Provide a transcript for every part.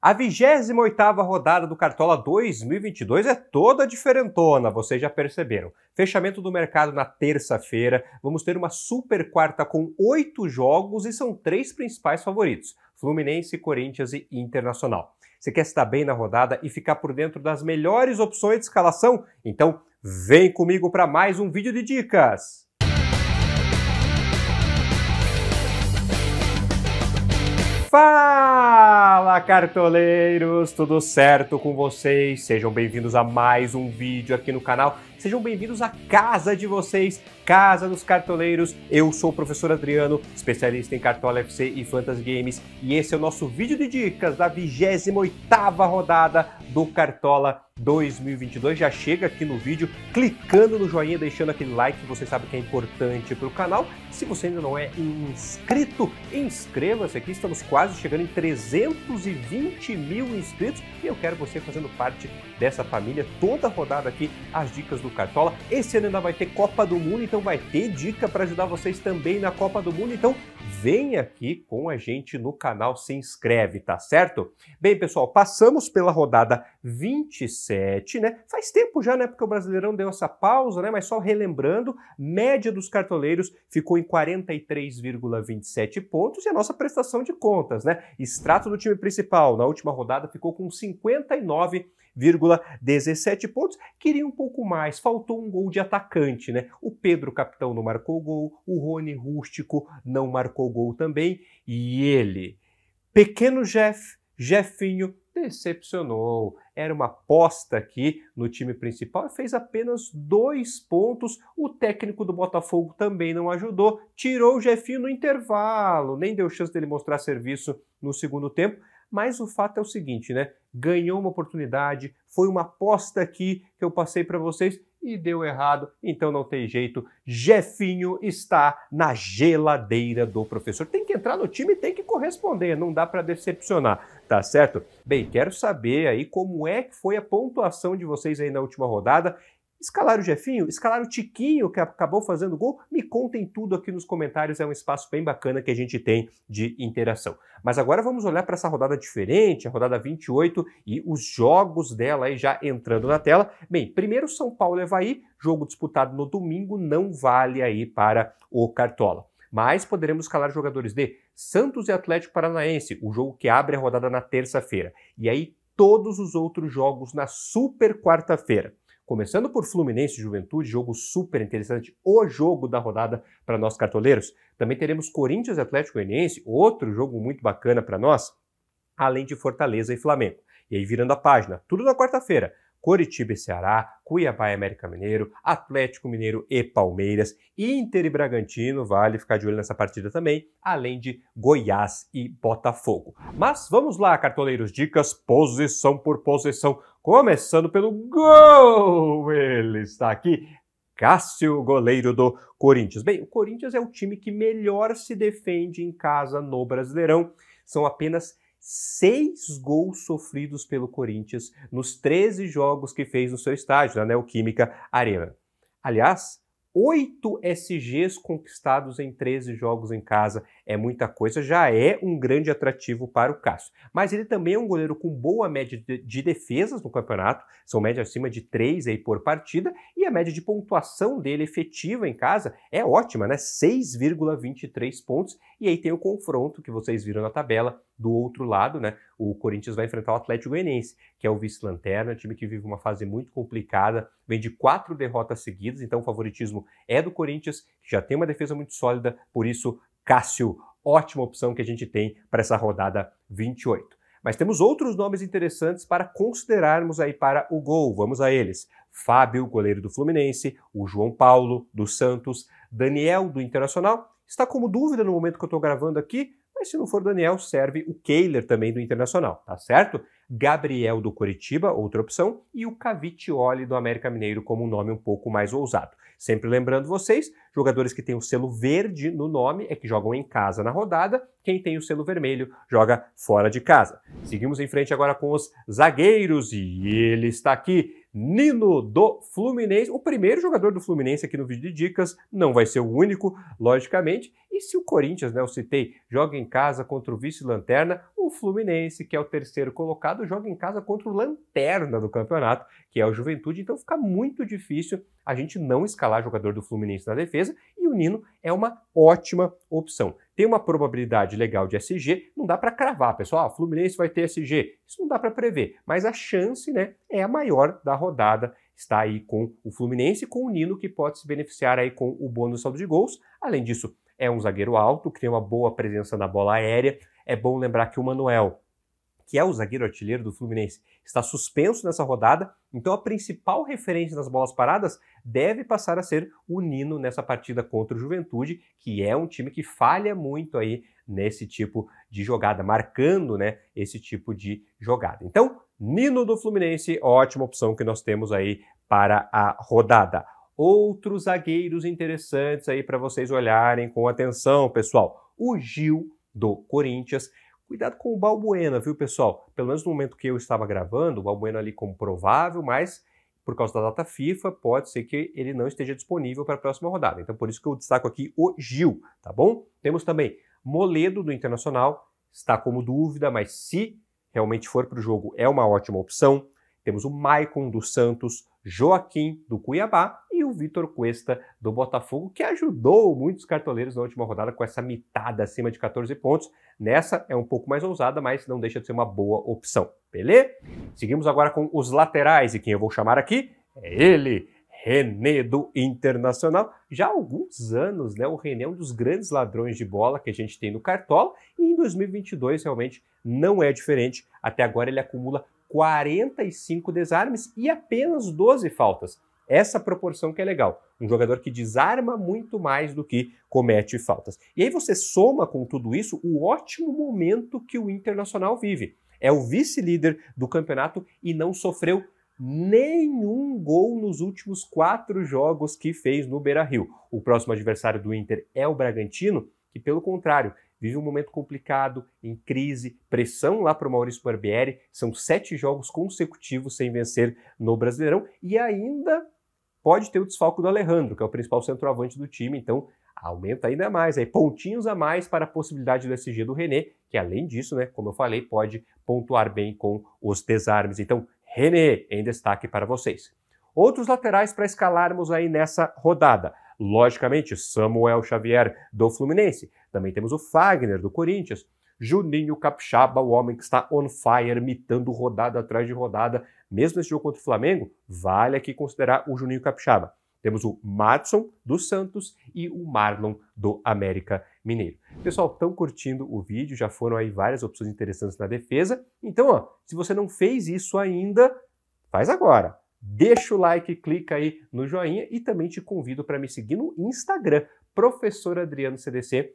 A 28ª rodada do Cartola 2022 é toda diferentona, vocês já perceberam. Fechamento do mercado na terça-feira, vamos ter uma super quarta com oito jogos e são três principais favoritos, Fluminense, Corinthians e Internacional. Você quer se dar bem na rodada e ficar por dentro das melhores opções de escalação? Então vem comigo para mais um vídeo de dicas! Fala cartoleiros, tudo certo com vocês? Sejam bem-vindos a mais um vídeo aqui no canal. Sejam bem-vindos à casa de vocês, Casa dos Cartoleiros. Eu sou o professor Adriano, especialista em Cartola FC e Fantasy Games, e esse é o nosso vídeo de dicas da 28ª rodada do Cartola 2022. Já chega aqui no vídeo, clicando no joinha, deixando aquele like, você sabe que é importante para o canal. Se você ainda não é inscrito, inscreva-se aqui. Estamos quase chegando em 320 mil inscritos e eu quero você fazendo parte dessa família. Toda rodada aqui, as dicas do Cartola. Esse ano ainda vai ter Copa do Mundo, então vai ter dica para ajudar vocês também na Copa do Mundo. Então vem aqui com a gente no canal, se inscreve, tá certo? Bem, pessoal, passamos pela rodada 27, né? Faz tempo já, né? Porque o Brasileirão deu essa pausa, né? Mas só relembrando, média dos cartoleiros ficou em 43,27 pontos e a nossa prestação de contas, né? Extrato do time principal na última rodada ficou com 59 1,17 pontos. Queria um pouco mais, faltou um gol de atacante, né? O Pedro, capitão, não marcou gol, o Rony Rústico não marcou gol também, e ele, pequeno Jeff, Jefinho, decepcionou. Era uma aposta aqui no time principal e fez apenas dois pontos. O técnico do Botafogo também não ajudou, tirou o Jefinho no intervalo, nem deu chance dele mostrar serviço no segundo tempo. Mas o fato é o seguinte, né? ganhou uma oportunidade, foi uma aposta aqui que eu passei para vocês e deu errado, então não tem jeito. Jefinho está na geladeira do professor. Tem que entrar no time, tem que corresponder, não dá para decepcionar, tá certo? Bem, quero saber aí como é que foi a pontuação de vocês aí na última rodada Escalaram o Jefinho? Escalaram o Tiquinho, que acabou fazendo gol? Me contem tudo aqui nos comentários, é um espaço bem bacana que a gente tem de interação. Mas agora vamos olhar para essa rodada diferente, a rodada 28 e os jogos dela aí já entrando na tela. Bem, primeiro São Paulo e Havaí, jogo disputado no domingo, não vale aí para o Cartola mas poderemos escalar jogadores de Santos e Atlético Paranaense, o jogo que abre a rodada na terça-feira, e aí todos os outros jogos na super quarta-feira. Começando por Fluminense Juventude, jogo super interessante, o jogo da rodada para nós cartoleiros. Também teremos Corinthians Atlético Goianiense, outro jogo muito bacana para nós, além de Fortaleza e Flamengo. E aí virando a página, tudo na quarta-feira. Coritiba e Ceará, Cuiabá e América Mineiro, Atlético Mineiro e Palmeiras, Inter e Bragantino, vale ficar de olho nessa partida também, além de Goiás e Botafogo. Mas vamos lá, cartoleiros, dicas posição por posição, começando pelo gol! Ele está aqui, Cássio, goleiro do Corinthians. Bem, o Corinthians é o time que melhor se defende em casa no Brasileirão. São apenas seis gols sofridos pelo Corinthians nos 13 jogos que fez no seu estádio, na Neoquímica Arena. Aliás, oito SGs conquistados em 13 jogos em casa é muita coisa, já é um grande atrativo para o Cássio. Mas ele também é um goleiro com boa média de defesas no campeonato, são médias acima de 3 aí por partida, e a média de pontuação dele efetiva em casa é ótima, né? 6,23 pontos. E aí tem o confronto que vocês viram na tabela do outro lado, né? O Corinthians vai enfrentar o Atlético Goianiense, que é o vice-lanterna, time que vive uma fase muito complicada, vem de quatro derrotas seguidas, então o favoritismo é do Corinthians, que já tem uma defesa muito sólida, por isso Cássio, ótima opção que a gente tem para essa rodada 28. Mas temos outros nomes interessantes para considerarmos aí para o gol. Vamos a eles. Fábio, goleiro do Fluminense, o João Paulo do Santos, Daniel do Internacional. Está como dúvida no momento que eu estou gravando aqui, mas se não for Daniel, serve o Kehler também do Internacional, tá certo? Gabriel do Curitiba, outra opção, e o Cavicchioli do América Mineiro como um nome um pouco mais ousado. Sempre lembrando vocês, jogadores que têm o selo verde no nome é que jogam em casa na rodada, quem tem o selo vermelho joga fora de casa. Seguimos em frente agora com os zagueiros e ele está aqui, Nino do Fluminense, o primeiro jogador do Fluminense aqui no vídeo de dicas, não vai ser o único, logicamente, e se o Corinthians, né, eu citei, joga em casa contra o vice-lanterna, o Fluminense, que é o terceiro colocado, joga em casa contra o lanterna do campeonato, que é o Juventude. Então fica muito difícil a gente não escalar jogador do Fluminense na defesa e o Nino é uma ótima opção. Tem uma probabilidade legal de SG, não dá para cravar, pessoal. Ah, Fluminense vai ter SG, isso não dá para prever, mas a chance, né, é a maior da rodada está aí com o Fluminense, com o Nino que pode se beneficiar aí com o bônus saldo de gols. Além disso, é um zagueiro alto, que tem uma boa presença na bola aérea. É bom lembrar que o Manuel, que é o zagueiro artilheiro do Fluminense, está suspenso nessa rodada, então a principal referência nas bolas paradas deve passar a ser o Nino nessa partida contra o Juventude, que é um time que falha muito aí nesse tipo de jogada, marcando né, esse tipo de jogada. Então, Nino do Fluminense, ótima opção que nós temos aí para a rodada outros zagueiros interessantes aí para vocês olharem com atenção, pessoal. O Gil do Corinthians. Cuidado com o Balbuena, viu, pessoal? Pelo menos no momento que eu estava gravando, o Balbuena ali como provável, mas por causa da data FIFA, pode ser que ele não esteja disponível para a próxima rodada. Então, por isso que eu destaco aqui o Gil, tá bom? Temos também Moledo do Internacional, está como dúvida, mas se realmente for para o jogo, é uma ótima opção. Temos o Maicon do Santos, Joaquim do Cuiabá Vitor Cuesta do Botafogo, que ajudou muitos cartoleiros na última rodada com essa mitada acima de 14 pontos. Nessa é um pouco mais ousada, mas não deixa de ser uma boa opção. Beleza? Seguimos agora com os laterais e quem eu vou chamar aqui é ele, René do Internacional. Já há alguns anos, né, o René é um dos grandes ladrões de bola que a gente tem no Cartola e em 2022 realmente não é diferente. Até agora ele acumula 45 desarmes e apenas 12 faltas. Essa proporção que é legal. Um jogador que desarma muito mais do que comete faltas. E aí você soma com tudo isso o ótimo momento que o Internacional vive. É o vice-líder do campeonato e não sofreu nenhum gol nos últimos quatro jogos que fez no Beira Rio. O próximo adversário do Inter é o Bragantino, que, pelo contrário, vive um momento complicado, em crise, pressão lá para o Maurício Barbieri. São sete jogos consecutivos sem vencer no Brasileirão e ainda pode ter o desfalco do Alejandro, que é o principal centroavante do time, então aumenta ainda mais, aí pontinhos a mais para a possibilidade do SG do René, que além disso, né, como eu falei, pode pontuar bem com os desarmes. Então, René em destaque para vocês. Outros laterais para escalarmos aí nessa rodada. Logicamente, Samuel Xavier do Fluminense. Também temos o Fagner do Corinthians. Juninho Capixaba, o homem que está on fire, mitando rodada atrás de rodada. Mesmo esse jogo contra o Flamengo, vale aqui considerar o Juninho Capixaba. Temos o Matson do Santos e o Marlon do América Mineiro. Pessoal, estão curtindo o vídeo? Já foram aí várias opções interessantes na defesa. Então, ó, se você não fez isso ainda, faz agora. Deixa o like, clica aí no joinha e também te convido para me seguir no Instagram, professor Adriano CDC,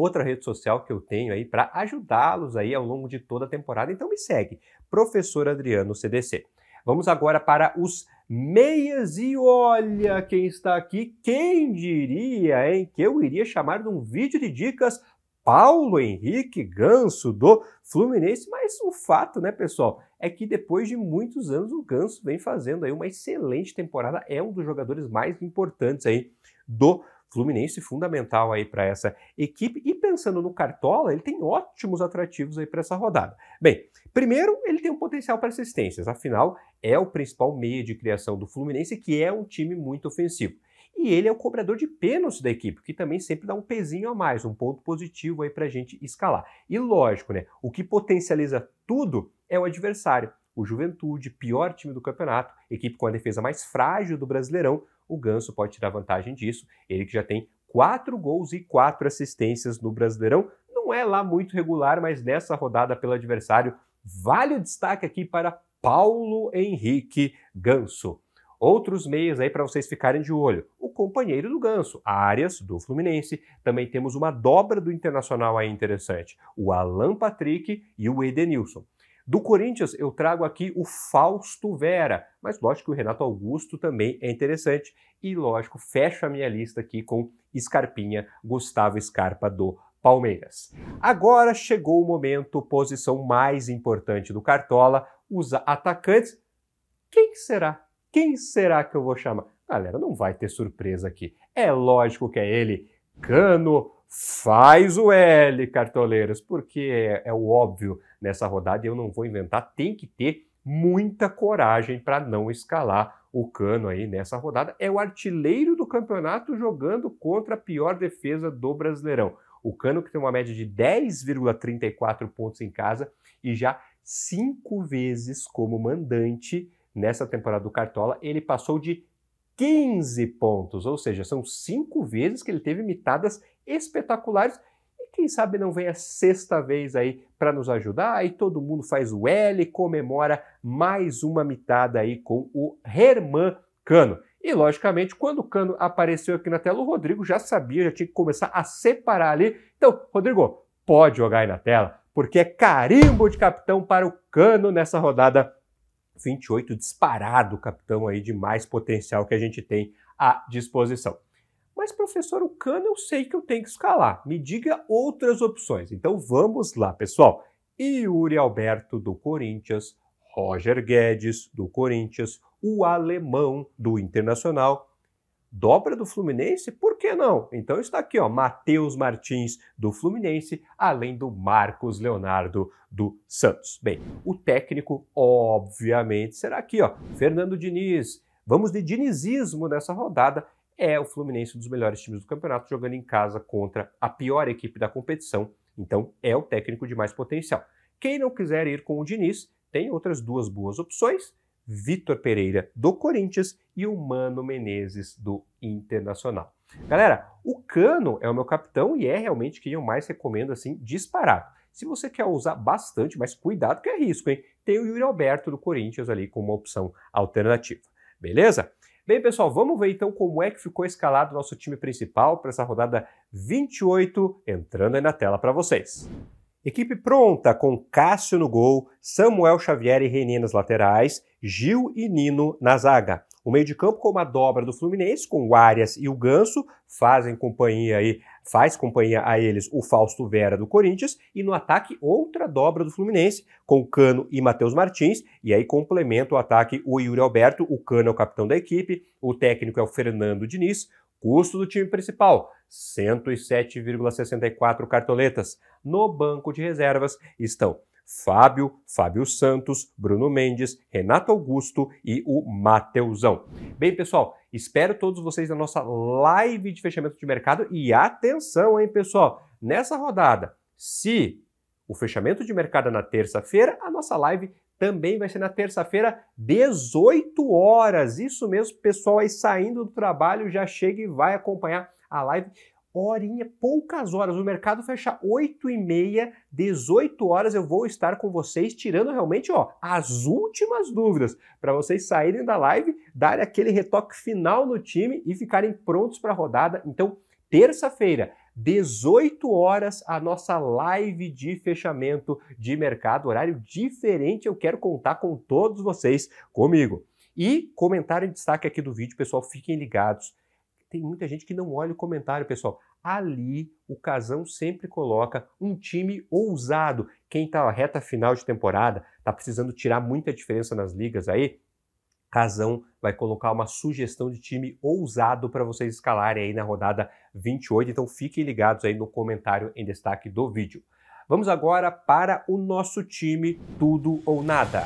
outra rede social que eu tenho aí para ajudá-los aí ao longo de toda a temporada. Então me segue, professor Adriano CDC. Vamos agora para os meias e olha quem está aqui. Quem diria, hein, que eu iria chamar de um vídeo de dicas Paulo Henrique Ganso do Fluminense, mas o fato, né, pessoal, é que depois de muitos anos o Ganso vem fazendo aí uma excelente temporada, é um dos jogadores mais importantes aí do Fluminense Fluminense fundamental aí para essa equipe. E pensando no Cartola, ele tem ótimos atrativos aí para essa rodada. Bem, primeiro, ele tem um potencial para assistências, afinal, é o principal meio de criação do Fluminense, que é um time muito ofensivo e ele é o cobrador de pênaltis da equipe, que também sempre dá um pezinho a mais, um ponto positivo aí para a gente escalar. E lógico, né? O que potencializa tudo é o adversário. O Juventude, pior time do campeonato, equipe com a defesa mais frágil do Brasileirão, o Ganso pode tirar vantagem disso. Ele que já tem quatro gols e quatro assistências no Brasileirão. Não é lá muito regular, mas nessa rodada pelo adversário, vale o destaque aqui para Paulo Henrique Ganso. Outros meios aí para vocês ficarem de olho. O companheiro do Ganso, Arias, do Fluminense. Também temos uma dobra do Internacional aí interessante. O Alan Patrick e o Edenilson. Do Corinthians, eu trago aqui o Fausto Vera, mas lógico que o Renato Augusto também é interessante e, lógico, fecho a minha lista aqui com Scarpinha, Gustavo Scarpa do Palmeiras. Agora chegou o momento, posição mais importante do Cartola, os atacantes. Quem será? Quem será que eu vou chamar? Galera, não vai ter surpresa aqui. É lógico que é ele, Cano faz o L, cartoleiros, porque é, é, o óbvio, nessa rodada, eu não vou inventar, tem que ter muita coragem para não escalar o Cano aí nessa rodada. É o artilheiro do campeonato jogando contra a pior defesa do Brasileirão. O Cano que tem uma média de 10,34 pontos em casa e já cinco vezes como mandante nessa temporada do Cartola, ele passou de 15 pontos, ou seja, são cinco vezes que ele teve mitadas espetaculares quem sabe não vem a sexta vez aí para nos ajudar? Aí todo mundo faz o L e comemora mais uma mitada aí com o Herman Cano. E, logicamente, quando o Cano apareceu aqui na tela, o Rodrigo já sabia, já tinha que começar a separar ali. Então, Rodrigo, pode jogar aí na tela, porque é carimbo de capitão para o Cano nessa rodada 28, disparado capitão aí de mais potencial que a gente tem à disposição. Mas, professor, o cano eu sei que eu tenho que escalar. Me diga outras opções. Então vamos lá, pessoal. Yuri Alberto do Corinthians, Roger Guedes do Corinthians, o alemão do Internacional, dobra do Fluminense? Por que não? Então está aqui, ó, Matheus Martins do Fluminense, além do Marcos Leonardo do Santos. Bem, o técnico, obviamente, será aqui, ó, Fernando Diniz. Vamos de dinizismo nessa rodada é o Fluminense um dos melhores times do campeonato, jogando em casa contra a pior equipe da competição. Então, é o técnico de mais potencial. Quem não quiser ir com o Diniz, tem outras duas boas opções: Vitor Pereira, do Corinthians, e o Mano Menezes, do Internacional. Galera, o Cano é o meu capitão e é realmente quem eu mais recomendo, assim, disparado. Se você quer usar bastante, mas cuidado que é risco, hein? Tem o Yuri Alberto do Corinthians ali como uma opção alternativa. Beleza? Bem, pessoal, vamos ver então como é que ficou escalado o nosso time principal para essa rodada 28, entrando aí na tela para vocês. Equipe pronta com Cássio no gol, Samuel Xavier e Renê nas laterais, Gil e Nino na zaga. O meio de campo com uma dobra do Fluminense, com o Arias e o Ganso, fazem companhia aí Faz companhia a eles o Fausto Vera do Corinthians e no ataque outra dobra do Fluminense com Cano e Matheus Martins e aí complementa o ataque o Yuri Alberto, o Cano é o capitão da equipe, o técnico é o Fernando Diniz, custo do time principal 107,64 cartoletas. No banco de reservas estão Fábio, Fábio Santos, Bruno Mendes, Renato Augusto e o Mateusão. Bem, pessoal, espero todos vocês na nossa live de fechamento de mercado e atenção, hein, pessoal, nessa rodada, se o fechamento de mercado é na terça-feira, a nossa live também vai ser na terça-feira, 18 horas. Isso mesmo, pessoal aí saindo do trabalho, já chega e vai acompanhar a live horinha, poucas horas. O mercado fecha 8 e meia, 18 horas. Eu vou estar com vocês tirando realmente ó, as últimas dúvidas para vocês saírem da live, darem aquele retoque final no time e ficarem prontos para a rodada. Então, terça-feira, 18 horas, a nossa live de fechamento de mercado, horário diferente. Eu quero contar com todos vocês comigo. E comentário em destaque aqui do vídeo, pessoal, fiquem ligados tem muita gente que não olha o comentário, pessoal. Ali o Casão sempre coloca um time ousado. Quem está na reta final de temporada, está precisando tirar muita diferença nas ligas aí, Casão vai colocar uma sugestão de time ousado para vocês escalarem aí na rodada 28. Então fiquem ligados aí no comentário em destaque do vídeo. Vamos agora para o nosso time Tudo ou Nada.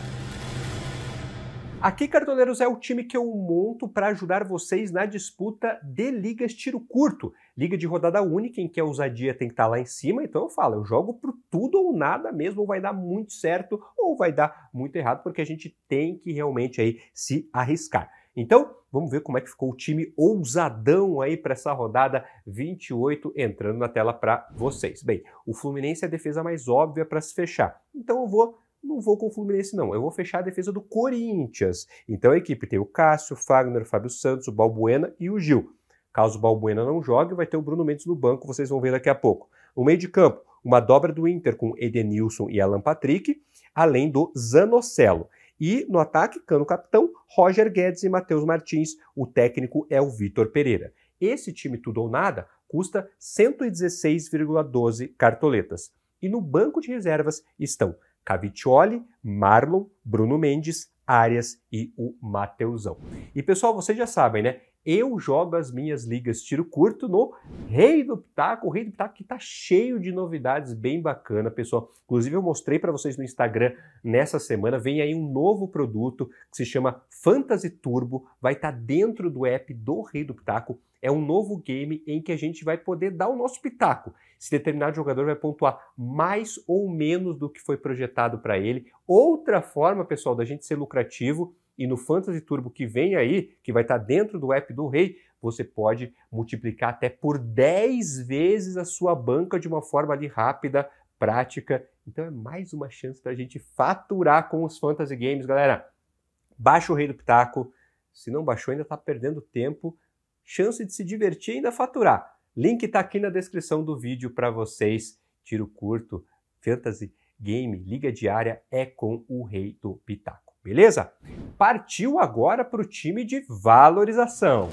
Aqui, Cartoleiros, é o time que eu monto para ajudar vocês na disputa de ligas tiro curto. Liga de rodada única, em que a ousadia tem que estar tá lá em cima, então eu falo, eu jogo por tudo ou nada mesmo, ou vai dar muito certo ou vai dar muito errado, porque a gente tem que realmente aí se arriscar. Então, vamos ver como é que ficou o time ousadão aí para essa rodada 28 entrando na tela para vocês. Bem, o Fluminense é a defesa mais óbvia para se fechar. Então eu vou não vou com o Fluminense, não. Eu vou fechar a defesa do Corinthians. Então a equipe tem o Cássio, o Fagner, o Fábio Santos, o Balbuena e o Gil. Caso o Balbuena não jogue, vai ter o Bruno Mendes no banco, vocês vão ver daqui a pouco. O meio de campo, uma dobra do Inter com Edenilson e Alan Patrick, além do Zanocelo. E no ataque, cano capitão, Roger Guedes e Matheus Martins. O técnico é o Vitor Pereira. Esse time tudo ou nada custa 116,12 cartoletas. E no banco de reservas estão Cavicioli, Marlon, Bruno Mendes, Arias e o Mateusão. E pessoal, vocês já sabem, né? Eu jogo as minhas ligas tiro curto no Rei do Pitaco, o Rei do Pitaco que tá cheio de novidades bem bacana, pessoal. Inclusive eu mostrei para vocês no Instagram nessa semana, vem aí um novo produto que se chama Fantasy Turbo, vai estar tá dentro do app do Rei do Pitaco. É um novo game em que a gente vai poder dar o nosso pitaco. Se determinado jogador vai pontuar mais ou menos do que foi projetado para ele. Outra forma, pessoal, da gente ser lucrativo e no Fantasy Turbo que vem aí, que vai estar tá dentro do app do Rei, você pode multiplicar até por 10 vezes a sua banca de uma forma ali rápida, prática. Então é mais uma chance para a gente faturar com os Fantasy Games, galera. Baixa o Rei do Pitaco. Se não baixou, ainda está perdendo tempo. Chance de se divertir e ainda faturar. Link está aqui na descrição do vídeo para vocês. Tiro curto, Fantasy Game, Liga Diária é com o Rei do Pitaco. Beleza? Partiu agora para o time de valorização.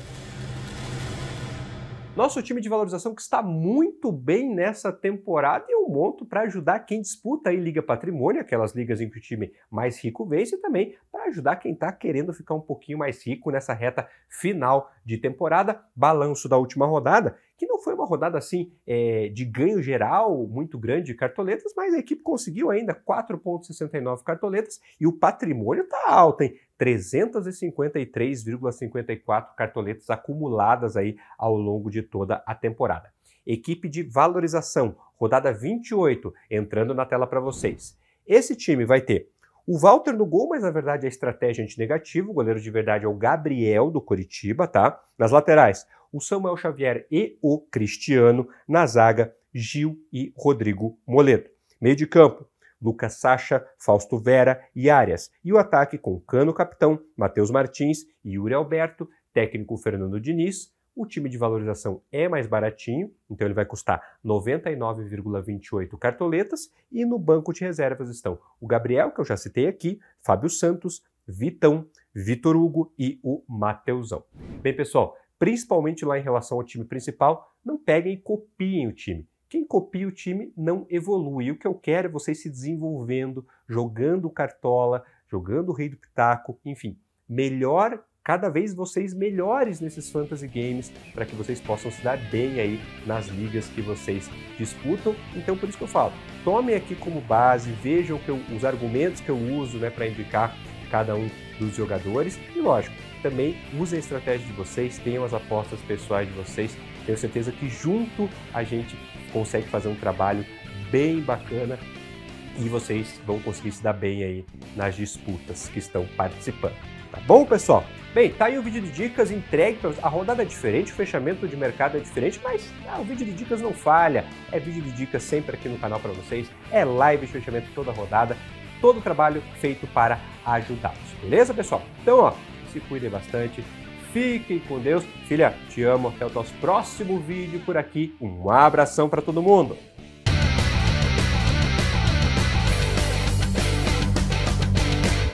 Nosso time de valorização que está muito bem nessa temporada e eu monto para ajudar quem disputa aí Liga Patrimônio, aquelas ligas em que o time mais rico vence, e também para ajudar quem está querendo ficar um pouquinho mais rico nessa reta final de temporada. Balanço da última rodada, que não foi uma rodada assim é, de ganho geral muito grande de cartoletas, mas a equipe conseguiu ainda 4,69 cartoletas e o patrimônio está alto, hein? 353,54 cartoletas acumuladas aí ao longo de toda a temporada. Equipe de valorização, rodada 28, entrando na tela para vocês. Esse time vai ter o Walter no gol, mas na verdade a estratégia é antinegativa. O goleiro de verdade é o Gabriel do Coritiba, tá? Nas laterais, o Samuel Xavier e o Cristiano. Na zaga, Gil e Rodrigo Moledo. Meio de campo, Lucas Sacha, Fausto Vera e Arias, e o ataque com Cano capitão, Matheus Martins e Yuri Alberto, técnico Fernando Diniz. O time de valorização é mais baratinho, então ele vai custar 99,28 cartoletas. E no banco de reservas estão o Gabriel, que eu já citei aqui, Fábio Santos, Vitão, Vitor Hugo e o Mateusão. Bem, pessoal, principalmente lá em relação ao time principal, não peguem e copiem o time. Quem copia o time não evolui. O que eu quero é vocês se desenvolvendo, jogando cartola, jogando o rei do pitaco, enfim, melhor cada vez vocês melhores nesses fantasy games para que vocês possam se dar bem aí nas ligas que vocês disputam. Então por isso que eu falo, tomem aqui como base, vejam eu, os argumentos que eu uso né, para indicar cada um dos jogadores e lógico, também usem a estratégia de vocês, tenham as apostas pessoais de vocês. Tenho certeza que junto a gente consegue fazer um trabalho bem bacana e vocês vão conseguir se dar bem aí nas disputas que estão participando. Tá bom, pessoal? Bem, tá aí o vídeo de dicas entregue A rodada é diferente, o fechamento de mercado é diferente, mas ah, o vídeo de dicas não falha. É vídeo de dicas sempre aqui no canal para vocês. É live de fechamento toda rodada. Todo o trabalho feito para ajudá-los. Beleza, pessoal? Então, ó, se cuidem bastante, Fiquem com Deus. Filha, te amo. Até o nosso próximo vídeo por aqui. Um abração para todo mundo.